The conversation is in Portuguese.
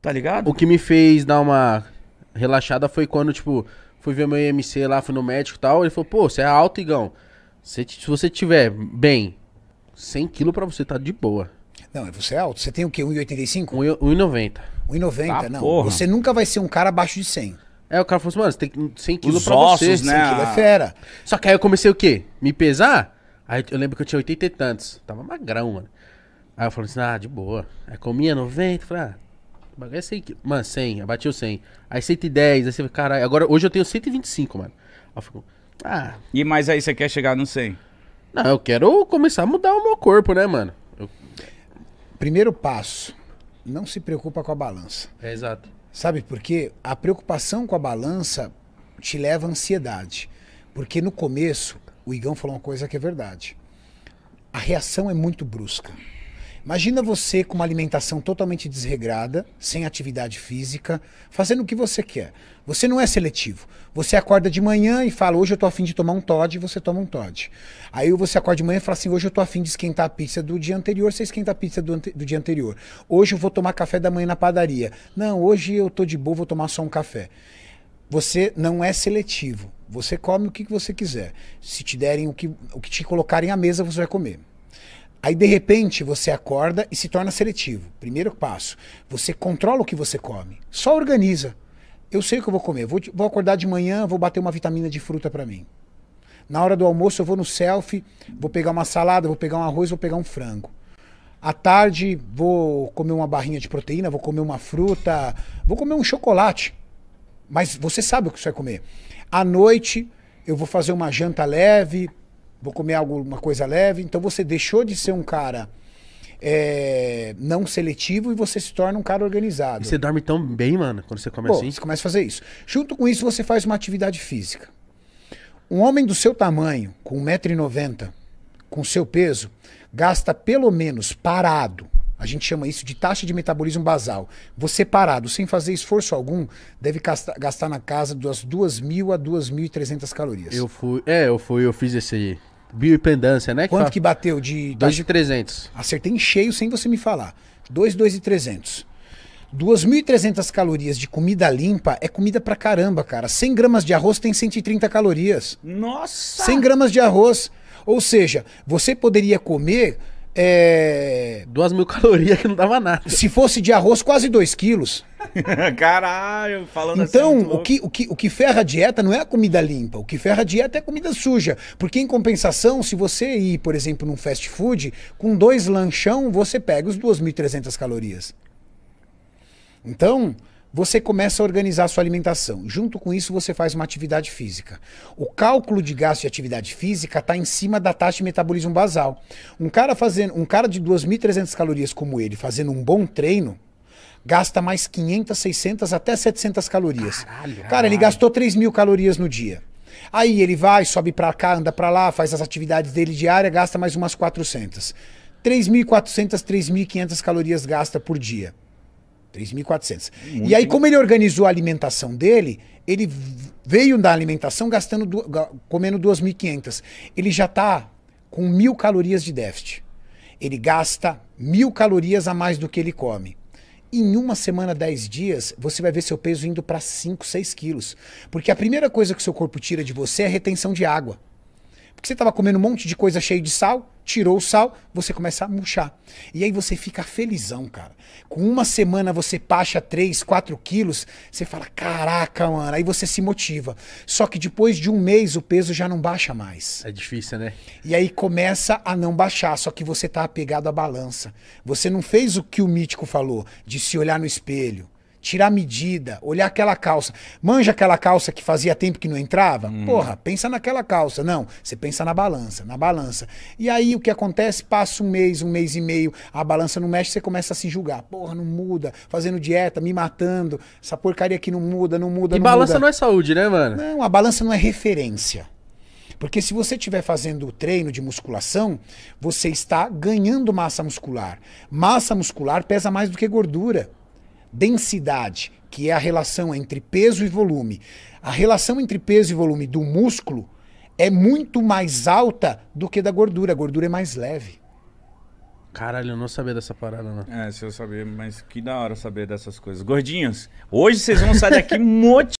Tá ligado? O que me fez dar uma relaxada foi quando, tipo, fui ver meu IMC lá, fui no médico e tal. Ele falou, pô, você é alto, Igão. Se, você tiver bem, 100 quilos pra você tá de boa. Não, você é alto. Você tem o quê? 1,85? 1,90. 1,90, ah, não. Porra. Você nunca vai ser um cara abaixo de 100. É, o cara falou assim, mano, você tem 100 quilos pra ossos, você. Né? 100 quilos é, é fera. Só que aí eu comecei o quê? Me pesar? Aí eu lembro que eu tinha 80 e tantos. Tava magrão, mano. Aí eu falei assim, ah, de boa. Aí comia 90, falei, ah, bagulho é 100 quilos. Mano, 100, abati o 100. Aí 110, aí você caralho, agora hoje eu tenho 125, mano. Aí eu ah. E mais aí você quer chegar no 100? Não, eu quero começar a mudar o meu corpo, né, mano? Eu... Primeiro passo, não se preocupa com a balança. É exato. Sabe por quê? A preocupação com a balança te leva à ansiedade. Porque no começo, o Igão falou uma coisa que é verdade. A reação é muito brusca. Imagina você com uma alimentação totalmente desregrada, sem atividade física, fazendo o que você quer. Você não é seletivo. Você acorda de manhã e fala, hoje eu tô afim de tomar um Todd, e você toma um Todd. Aí você acorda de manhã e fala assim, hoje eu tô afim de esquentar a pizza do dia anterior, você esquenta a pizza do, do dia anterior. Hoje eu vou tomar café da manhã na padaria. Não, hoje eu tô de boa, vou tomar só um café. Você não é seletivo. Você come o que você quiser. Se te derem o que, o que te colocarem à mesa, você vai comer. Aí, de repente, você acorda e se torna seletivo. Primeiro passo, você controla o que você come. Só organiza. Eu sei o que eu vou comer. Vou, vou acordar de manhã, vou bater uma vitamina de fruta para mim. Na hora do almoço, eu vou no selfie, vou pegar uma salada, vou pegar um arroz, vou pegar um frango. À tarde, vou comer uma barrinha de proteína, vou comer uma fruta, vou comer um chocolate. Mas você sabe o que você vai comer. À noite, eu vou fazer uma janta leve, vou comer alguma coisa leve. Então você deixou de ser um cara é, não seletivo e você se torna um cara organizado. E você dorme tão bem, mano, quando você come Pô, assim? Você começa a fazer isso. Junto com isso, você faz uma atividade física. Um homem do seu tamanho, com 1,90m, com seu peso, gasta pelo menos parado. A gente chama isso de taxa de metabolismo basal. Você parado, sem fazer esforço algum, deve gastar, na casa das 2.000 a 2.300 calorias. Eu fui, é, eu fui, eu fiz esse Biopendância, né? Quanto fala... que bateu de... 2,300. Acertei em cheio sem você me falar. 2, 2,300. 2.300 calorias de comida limpa é comida pra caramba, cara. 100 gramas de arroz tem 130 calorias. Nossa! 100 gramas de arroz. Ou seja, você poderia comer é... Duas mil calorias que não dava nada. Se fosse de arroz, quase 2 quilos. Caralho, falando então, assim. Então, o que, o, que, o que ferra a dieta não é a comida limpa. O que ferra a dieta é a comida suja. Porque, em compensação, se você ir, por exemplo, num fast food, com dois lanchão, você pega os 2.300 calorias. Então, você começa a organizar a sua alimentação. Junto com isso, você faz uma atividade física. O cálculo de gasto de atividade física está em cima da taxa de metabolismo basal. Um cara fazendo, um cara de 2.300 calorias como ele, fazendo um bom treino, gasta mais 500, 600 até 700 calorias. Caralho. Cara, ele gastou 3.000 calorias no dia. Aí ele vai, sobe para cá, anda para lá, faz as atividades dele diária, gasta mais umas 400. 3.400, 3.500 calorias gasta por dia. 3.400. E aí, como ele organizou a alimentação dele, ele veio da alimentação gastando comendo 2.500. Ele já está com mil calorias de déficit. Ele gasta mil calorias a mais do que ele come. Em uma semana, 10 dias, você vai ver seu peso indo para 5, 6 quilos. Porque a primeira coisa que seu corpo tira de você é retenção de água. Porque você estava comendo um monte de coisa cheia de sal, tirou o sal, você começa a murchar. E aí você fica felizão, cara. Com uma semana você pacha 3, 4 quilos, você fala, caraca, mano. Aí você se motiva. Só que depois de um mês o peso já não baixa mais. É difícil, né? E aí começa a não baixar, só que você tá apegado à balança. Você não fez o que o mítico falou, de se olhar no espelho tirar medida, olhar aquela calça. Manja aquela calça que fazia tempo que não entrava? Hum. Porra, pensa naquela calça. Não, você pensa na balança, na balança. E aí o que acontece? Passa um mês, um mês e meio, a balança não mexe, você começa a se julgar. Porra, não muda, fazendo dieta, me matando, essa porcaria aqui não muda, não muda, e não balança muda. não é saúde, né, mano? Não, a balança não é referência. Porque se você estiver fazendo o treino de musculação, você está ganhando massa muscular. Massa muscular pesa mais do que gordura densidade, que é a relação entre peso e volume, a relação entre peso e volume do músculo é muito mais alta do que da gordura. A gordura é mais leve. Caralho, eu não sabia dessa parada, não. É, se eu sabia, mas que da hora saber dessas coisas. Gordinhos, hoje vocês vão sair daqui motivados.